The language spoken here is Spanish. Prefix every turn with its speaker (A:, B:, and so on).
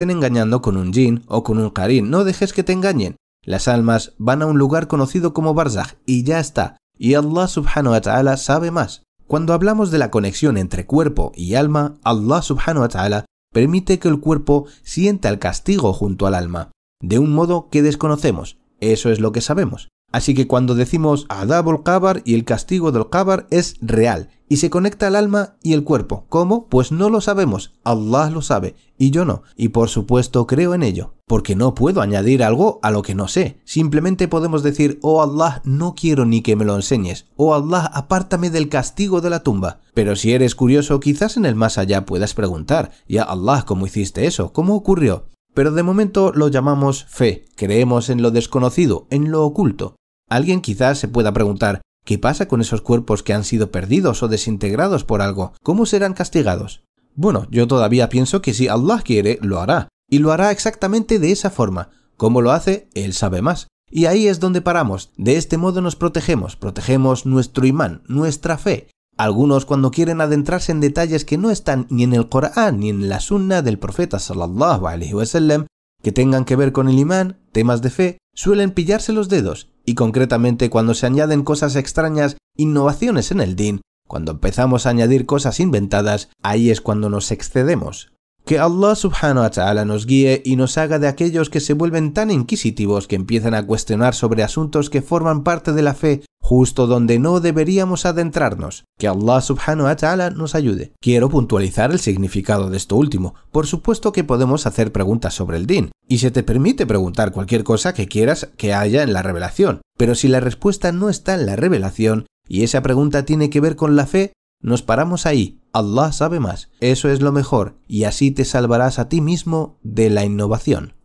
A: Estén engañando con un jinn o con un karin, no dejes que te engañen. Las almas van a un lugar conocido como Barzakh y ya está. Y Allah subhanahu wa ta'ala sabe más. Cuando hablamos de la conexión entre cuerpo y alma, Allah subhanahu wa ta'ala permite que el cuerpo sienta el castigo junto al alma, de un modo que desconocemos, eso es lo que sabemos. Así que cuando decimos Adab el Kabar y el castigo del Kabar es real y se conecta el alma y el cuerpo. ¿Cómo? Pues no lo sabemos. Allah lo sabe y yo no. Y por supuesto creo en ello, porque no puedo añadir algo a lo que no sé. Simplemente podemos decir, oh Allah, no quiero ni que me lo enseñes. Oh Allah, apártame del castigo de la tumba. Pero si eres curioso, quizás en el más allá puedas preguntar, ya Allah, ¿cómo hiciste eso? ¿Cómo ocurrió? pero de momento lo llamamos fe, creemos en lo desconocido, en lo oculto. Alguien quizás se pueda preguntar, ¿qué pasa con esos cuerpos que han sido perdidos o desintegrados por algo? ¿Cómo serán castigados? Bueno, yo todavía pienso que si Allah quiere, lo hará, y lo hará exactamente de esa forma. ¿Cómo lo hace? Él sabe más. Y ahí es donde paramos. De este modo nos protegemos, protegemos nuestro imán, nuestra fe. Algunos cuando quieren adentrarse en detalles que no están ni en el Corán ni en la sunna del profeta sallallahu alaihi wasallam, que tengan que ver con el imán, temas de fe, suelen pillarse los dedos y concretamente cuando se añaden cosas extrañas, innovaciones en el DIN, cuando empezamos a añadir cosas inventadas, ahí es cuando nos excedemos. Que Allah subhanahu wa ta'ala nos guíe y nos haga de aquellos que se vuelven tan inquisitivos que empiezan a cuestionar sobre asuntos que forman parte de la fe justo donde no deberíamos adentrarnos. Que Allah subhanahu wa ta'ala nos ayude. Quiero puntualizar el significado de esto último. Por supuesto que podemos hacer preguntas sobre el din, y se te permite preguntar cualquier cosa que quieras que haya en la revelación. Pero si la respuesta no está en la revelación, y esa pregunta tiene que ver con la fe, nos paramos ahí. Allah sabe más. Eso es lo mejor, y así te salvarás a ti mismo de la innovación.